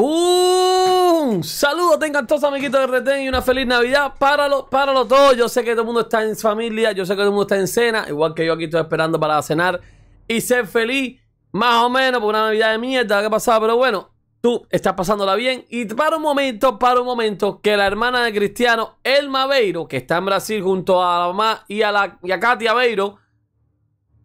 ¡Un saludo tengan todos amiguitos de Retén y una feliz Navidad! para los dos. Yo sé que todo el mundo está en familia, yo sé que todo el mundo está en cena, igual que yo aquí estoy esperando para cenar y ser feliz, más o menos, por una Navidad de mierda que pasaba, pero bueno, tú estás pasándola bien. Y para un momento, para un momento, que la hermana de Cristiano, Elma Beiro, que está en Brasil junto a la mamá y a, la, y a Katia Beiro,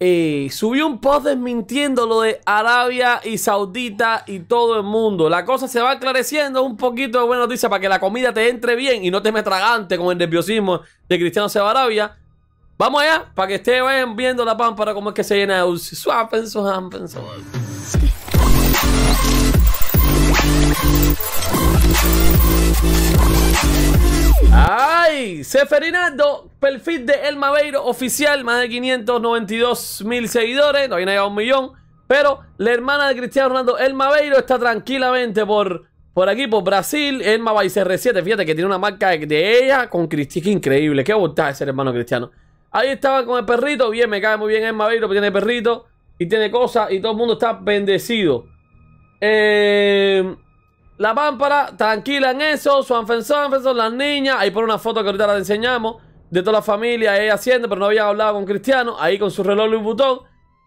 Subí eh, subió un post desmintiendo lo de Arabia y Saudita y todo el mundo. La cosa se va aclareciendo, un poquito de buena noticia para que la comida te entre bien y no te me tragante con el nerviosismo de Cristiano Seba Arabia. Vamos allá, para que estén viendo la pámpara como es que se llena de Swappen, Ah, Seferinando, perfil de El Maveiro oficial, más de 592 mil seguidores, todavía no llega a un millón. Pero la hermana de Cristiano Ronaldo, El Maveiro, está tranquilamente por, por aquí, por Brasil. Elma cr 7 fíjate que tiene una marca de ella con Cristiano, increíble. Qué de ese hermano Cristiano. Ahí estaba con el perrito, bien, me cae muy bien El Maveiro, tiene perrito y tiene cosas y todo el mundo está bendecido. Eh. La pámpara, tranquila en eso. Su Anfensón, las niñas. Ahí pone una foto que ahorita la enseñamos. De toda la familia, ahí haciendo, pero no había hablado con Cristiano. Ahí con su reloj y botón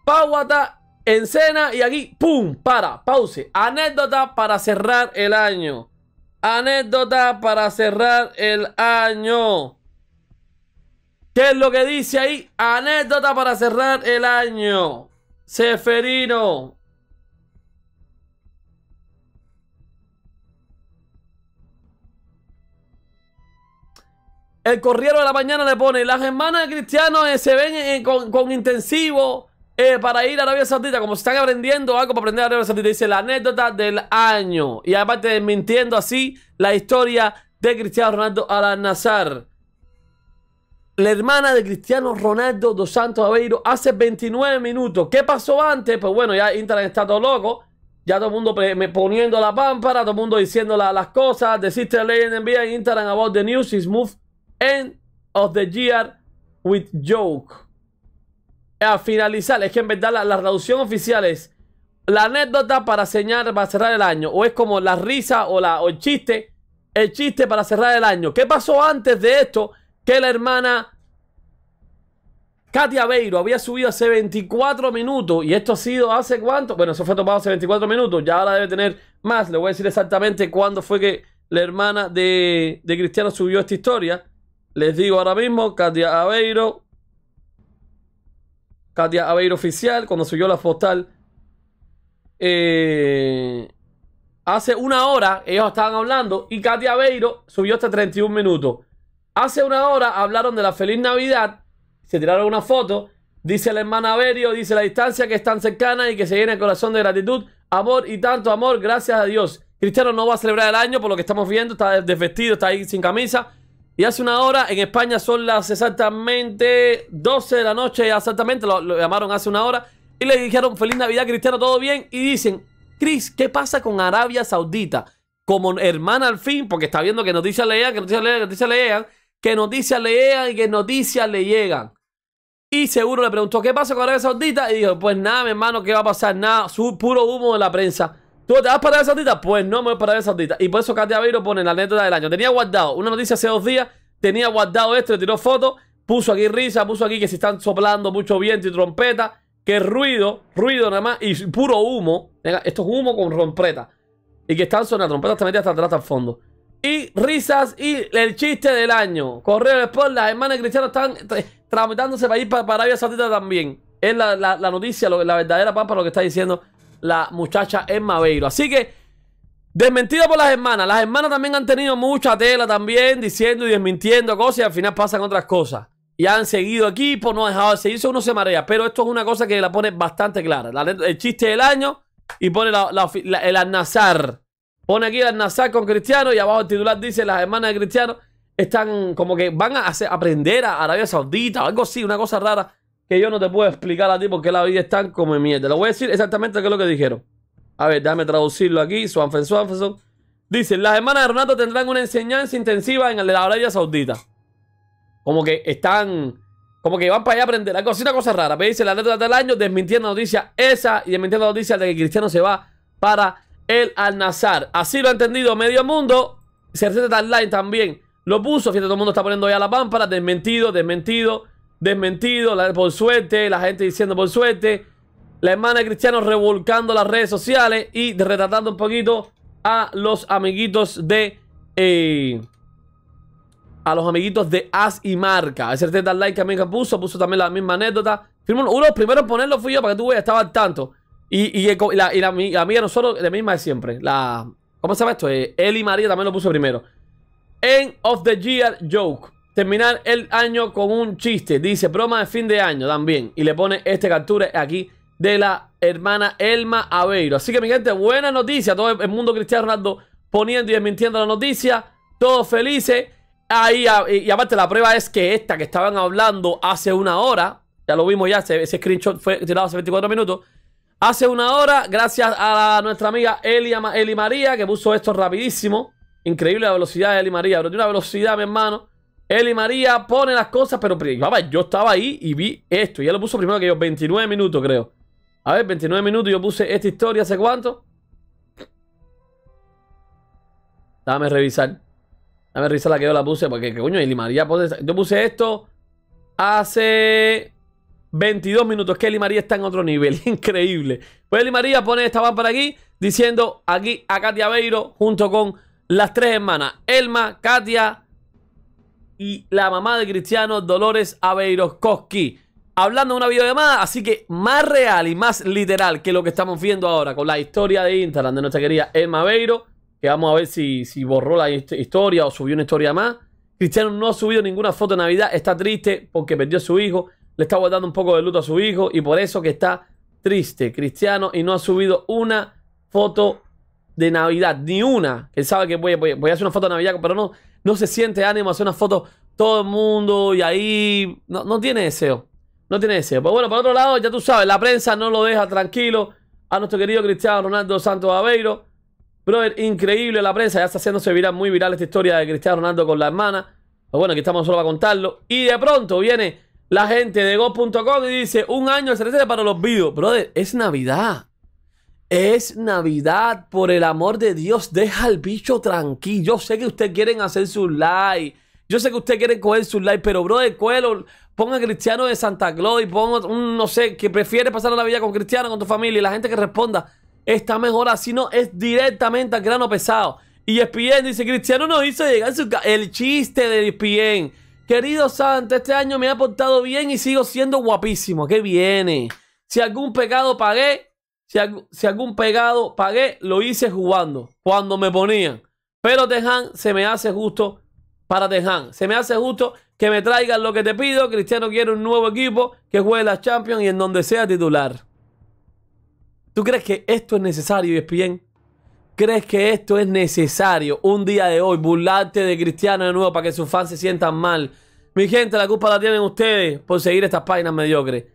pauata en cena y aquí, ¡pum! Para, pause. Anécdota para cerrar el año. Anécdota para cerrar el año. ¿Qué es lo que dice ahí? Anécdota para cerrar el año. Seferino, El corriero de la mañana le pone, las hermanas de Cristiano eh, se ven eh, con, intensivo eh, para ir a Arabia Saudita, como se están aprendiendo algo para aprender a Arabia Saudita. Dice la anécdota del año. Y aparte mintiendo así la historia de Cristiano Ronaldo al Nazar. La hermana de Cristiano Ronaldo dos Santos Aveiro hace 29 minutos. ¿Qué pasó antes? Pues bueno, ya Instagram está todo loco. Ya todo el mundo poniendo la pámpara, todo el mundo diciendo las cosas. Desiste la ley en envía en Instagram about the news is Smooth End of the year with joke. A finalizar, es que en verdad la, traducción oficial es la anécdota para señalar, para cerrar el año. O es como la risa o, el chiste. El chiste para cerrar el año. ¿Qué pasó antes de esto? Que la hermana Katia Beiro había subido hace 24 minutos. Y esto ha sido hace cuánto? Bueno, eso fue tomado hace 24 minutos. Ya ahora debe tener más. Le voy a decir exactamente cuándo fue que la hermana de, de Cristiano subió esta historia. Les digo ahora mismo, Katia Aveiro. Katia Aveiro oficial, cuando subió la postal. Eh, hace una hora ellos estaban hablando y Katia Aveiro subió hasta 31 minutos. Hace una hora hablaron de la feliz Navidad, se tiraron una foto, dice la hermana Averio, dice la distancia que están tan cercana y que se llena el corazón de gratitud, amor y tanto amor, gracias a Dios. Cristiano no va a celebrar el año por lo que estamos viendo, está desvestido, está ahí sin camisa, y hace una hora en España son las exactamente 12 de la noche, exactamente, lo, llamaron hace una hora y le dijeron feliz Navidad Cristiano, todo bien. Y dicen, Cris, ¿qué pasa con Arabia Saudita? Como hermana al fin, porque está viendo que noticias le llegan, que noticias le llegan, que noticias le llegan, que noticias le y que noticias le llegan. Y seguro le preguntó, ¿qué pasa con Arabia Saudita? Y dijo, pues nada, mi hermano, ¿qué va a pasar? Nada, su, puro humo de la prensa. ¿Tú te vas para Arabia saltita Pues no me voy para Arabia Y por eso Katia Beiro pone la letra del año. Tenía guardado una noticia hace dos días, tenía guardado esto, le tiró fotos, puso aquí risa, puso aquí que se están soplando mucho viento y trompeta, que ruido, ruido nada más, y puro humo. Esto es humo con trompeta. Y que están sonando, trompetas también hasta atrás, hasta el fondo. Y risas y el chiste del año. Correo después las hermanas cristianas están tramitándose para ir para, Arabia saltita también. Es la, noticia, la verdadera pampa lo que está diciendo la muchacha Emma Beiro. Así que, desmentida por las hermanas. Las hermanas también han tenido mucha tela también, diciendo y desmintiendo cosas y al final pasan otras cosas. Y han seguido equipo, pues no han dejado de seguirse, uno se marea. Pero esto es una cosa que la pone bastante clara. el chiste del año y pone el Al-Nazar. Pone aquí el Al-Nazar con Cristiano y abajo el titular dice las hermanas de Cristiano están como que van a hacer, aprender a Arabia Saudita o algo así, una cosa rara que yo no te puedo explicar a ti porque la vida es tan como mierda. Le voy a decir exactamente qué es lo que dijeron. A ver, déjame traducirlo aquí. Swanfen Dice, las hermanas de Renato tendrán una enseñanza intensiva en el de la Arabia Saudita. Como que están... Como que van para allá a aprender. la cosita una cosa rara. Pero dice la letra del año desmintiendo noticia esa y desmintiendo noticia de que Cristiano se va para el Al-Nazar. Así lo ha entendido medio mundo. Certeza Online también lo puso. Fíjate, todo el mundo está poniendo ya la pámpara. Desmentido, desmentido desmentido, la, por suerte, la gente diciendo por suerte, la hermana de Cristiano revolcando las redes sociales y retratando un poquito a los amiguitos de... Eh, a los amiguitos de As y Marca. Ese dar like también que puso, puso también la misma anécdota. Uno, uno de los primeros en ponerlo fui yo para que tú veas, estaba al tanto. Y, la, amiga nosotros, la misma de siempre. ¿Cómo se llama esto? Eh, Eli María también lo puso primero. End of the Year Joke terminar el año con un chiste. Dice, broma de fin de año también. Y le pone este captura aquí de la hermana Elma Aveiro. Así que, mi gente, buena noticia. Todo el mundo Cristiano Ronaldo poniendo y desmintiendo la noticia. Todos felices. Ahí, y aparte, la prueba es que esta que estaban hablando hace una hora, ya lo vimos ya, ese, screenshot fue tirado hace 24 minutos. Hace una hora, gracias a nuestra amiga Eli María, que puso esto rapidísimo. Increíble la velocidad de Eli María, pero tiene una velocidad, mi hermano. Eli María pone las cosas, pero yo estaba ahí y vi esto. Y lo puso primero que yo, 29 minutos, creo. A ver, 29 minutos, yo puse esta historia hace cuánto. Dame revisar. Dame revisar la que yo la puse, porque coño, Eli María pone. Yo puse esto hace 22 minutos. Que Eli María está en otro nivel, increíble. Pues Eli María pone esta para aquí, diciendo aquí a Katia Beiro junto con las tres hermanas, Elma, Katia y la mamá de Cristiano, Dolores Koski Hablando de una videollamada, así que más real y más literal que lo que estamos viendo ahora con la historia de Instagram de nuestra querida Emma Aveiro, que vamos a ver si, si borró la historia o subió una historia más. Cristiano no ha subido ninguna foto de Navidad, está triste porque perdió a su hijo, le está guardando un poco de luto a su hijo y por eso que está triste Cristiano y no ha subido una foto de Navidad, ni una. Él sabe que voy, voy a hacer una foto de Navidad, pero no, no se siente ánimo hacer una foto todo el mundo y ahí no, tiene deseo. No tiene deseo. Pues bueno, por otro lado, ya tú sabes, la prensa no lo deja tranquilo a nuestro querido Cristiano Ronaldo Santos Aveiro. Brother, increíble la prensa, ya está haciéndose viral, muy viral esta historia de Cristiano Ronaldo con la hermana. Pues bueno, aquí estamos solo para contarlo. Y de pronto viene la gente de Go.com y dice, un año se para los vídeos. Brother, es Navidad. Es Navidad, por el amor de Dios, deja al bicho tranquilo. Yo sé que ustedes quieren hacer su likes. Yo sé que ustedes quieren coger su likes. pero bro de cuelo, ponga Cristiano de Santa Claus y ponga un, no sé, que prefiere pasar la vida con Cristiano, con tu familia y la gente que responda está mejor así, no es directamente al grano pesado. Y ESPN dice, Cristiano nos hizo llegar su el chiste de ESPN. Querido Santo, este año me ha portado bien y sigo siendo guapísimo. ¿Qué viene? Si algún pecado pagué, si, algún pegado pagué, lo hice jugando, cuando me ponían. Pero Tejan se me hace justo para Tejan. Se me hace justo que me traigan lo que te pido. Cristiano quiere un nuevo equipo que juegue las Champions y en donde sea titular. ¿Tú crees que esto es necesario, bien ¿Crees que esto es necesario un día de hoy? Burlarte de Cristiano de nuevo para que sus fans se sientan mal. Mi gente, la culpa la tienen ustedes por seguir estas páginas mediocres.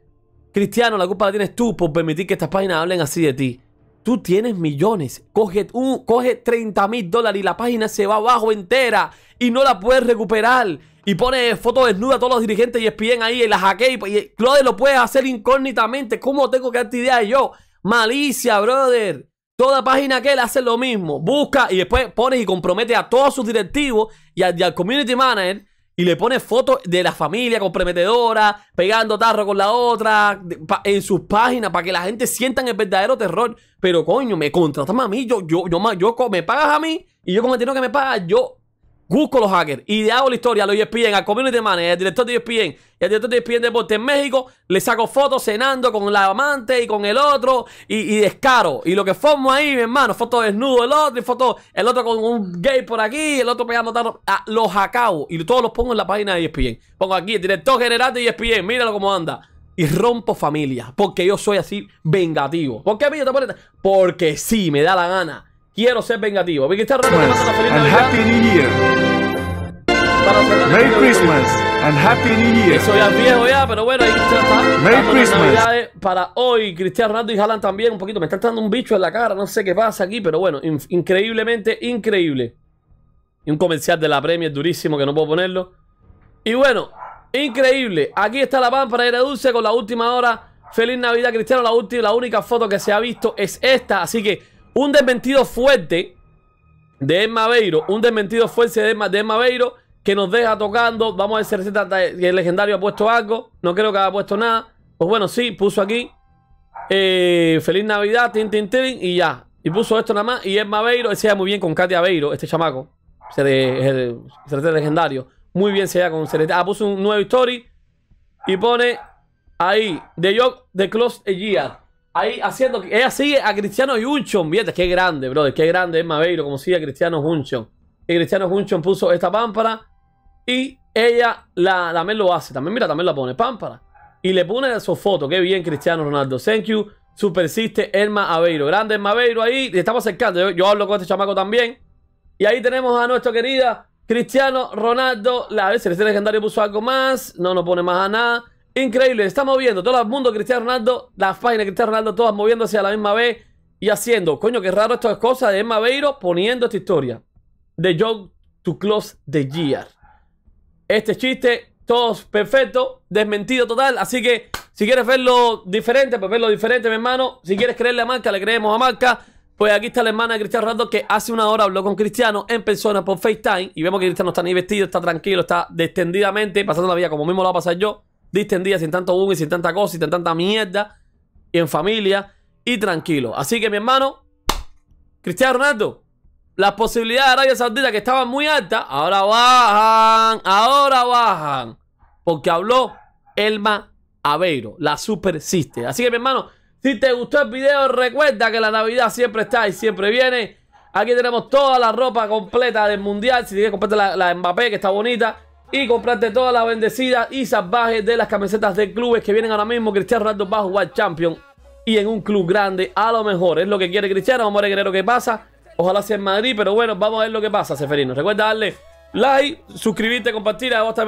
Cristiano, la culpa la tienes tú por permitir que estas páginas hablen así de ti. Tú tienes millones. Coge, un, coge 30 mil dólares y la página se va abajo entera y no la puedes recuperar. Y pones fotos desnudas a todos los dirigentes y espían ahí y la hackea. Y, Claude lo puedes hacer incógnitamente. ¿Cómo tengo que darte idea yo? Malicia, brother. Toda página que él hace lo mismo. Busca y después pones y compromete a todos sus directivos y al community manager y le pone fotos de la familia comprometedora, pegando tarro con la otra, en sus páginas, para que la gente sienta el verdadero terror. Pero coño, me contratan a mí, yo, yo, yo, yo, yo me pagas a mí, y yo con el dinero que me pagas, yo busco los hackers. Y hago la historia e a los ESPN, al community manager, al director de ESPN y al director de ESPN Deporte en México. Le saco fotos cenando con la amante y con el otro y, descaro. Y lo que formo ahí, mi hermano, fotos desnudo el otro y fotos el otro con un gay por aquí, el otro pegando tanto. los acabo y todos los pongo en la página de ESPN. Pongo aquí, el director general de ESPN, míralo cómo anda. Y rompo familia, porque yo soy así vengativo. ¿Por qué, pillo te pones? Porque sí, me da la gana. Quiero ser vengativo. Happy New Year. Merry Christmas and Happy New Year. Eso viejo ya, pero bueno, ahí está. Merry Christmas. para hoy, Cristiano Ronaldo y Jalan también un poquito. Me está dando un bicho en la cara, no sé qué pasa aquí, pero bueno, increíblemente increíble. Y un comercial de la Premier durísimo que no puedo ponerlo. Y bueno, increíble. Aquí está la ir de dulce con la última hora. Feliz Navidad, Cristiano. La, última, la única foto que se ha visto es esta, así que... Un desmentido fuerte de Emma Beiro. Un desmentido fuerte de Emma, de que nos deja tocando. Vamos a ver si el legendario ha puesto algo. No creo que haya puesto nada. Pues bueno, sí, puso aquí. Eh, feliz Navidad, y ya. Y puso esto nada más. Y Emma Beiro, se muy bien con Katia Beiro, este chamaco. Se de, el, legendario. Muy bien se ha con Ah, puso un nuevo story. Y pone ahí, The yo de Close Year. Ahí haciendo. Ella sigue a Cristiano Junchon. Vietes, qué grande, brother. Qué grande es Maveiro, como sigue a Cristiano Junchon. Y Cristiano Junchon puso esta pámpara. Y ella también lo hace. También, mira, también la pone pámpara. Y le pone su foto. Qué bien, Cristiano Ronaldo. Thank you. Supersiste Elma Aveiro. Grande Elma Aveiro ahí. estamos acercando. Yo, hablo con este chamaco también. Y ahí tenemos a nuestro querida Cristiano Ronaldo. La si el legendario puso algo más. No nos pone más a nada. Increíble, está moviendo todo el mundo Cristiano Ronaldo, las páginas de Cristiano Ronaldo, todas moviéndose a la misma vez y haciendo. Coño, qué raro estas cosas de Emma Beiro poniendo esta historia. The joke to close the year. Este chiste, todos perfecto, desmentido total. Así que si quieres verlo diferente, pues verlo diferente, mi hermano. Si quieres creerle a Marca, le creemos a Marca. Pues aquí está la hermana de Cristiano Ronaldo que hace una hora habló con Cristiano en persona por FaceTime y vemos que Cristiano está ni vestido, está tranquilo, está destendidamente pasando la vida como mismo lo va a pasar yo día sin tanto boom y sin tanta cosa y sin tanta mierda, y en familia y tranquilo. Así que, mi hermano, Cristiano Ronaldo, las posibilidades de Arabia Saudita que estaban muy altas, ahora bajan, ahora bajan, porque habló Elma Aveiro, la super sister. Así que, mi hermano, si te gustó el video, recuerda que la Navidad siempre está y siempre viene. Aquí tenemos toda la ropa completa del mundial. Si quieres comprarte la, la Mbappé, que está bonita y comprarte toda la bendecida y salvaje de las camisetas de clubes que vienen ahora mismo. Cristiano Ronaldo va a jugar Champion y en un club grande, a lo mejor es lo que quiere Cristiano. Vamos a ver lo que pasa. Ojalá sea en Madrid, pero bueno, vamos a ver lo que pasa, Seferino. Recuerda darle like, suscribirte, compartir, todo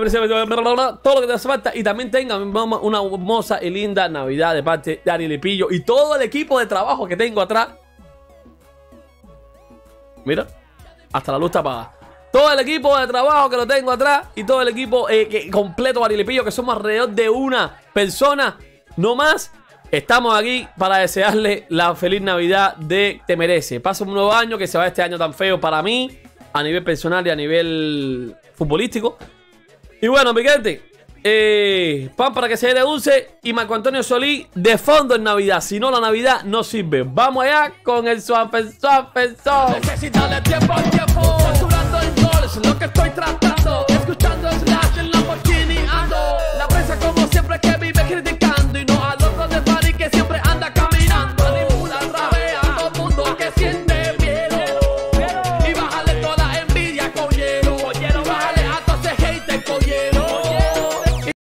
lo que te hace falta. Y también tenga una hermosa y linda Navidad de parte de Ariel Lepillo. y todo el equipo de trabajo que tengo atrás. Mira, hasta la luz apagada todo el equipo de trabajo que lo tengo atrás y todo el equipo eh, completo Barilipillo, que somos alrededor de una persona, no más. Estamos aquí para desearle la feliz Navidad de Te Merece. Pasa un nuevo año que se va este año tan feo para mí, a nivel personal y a nivel futbolístico. Y bueno, Piquete, eh, pan para que se dé dulce y Marco Antonio Solí de fondo en Navidad. Si no, la Navidad no sirve. Vamos allá con el swap, swap. tiempo, tiempo. Não que estou tratando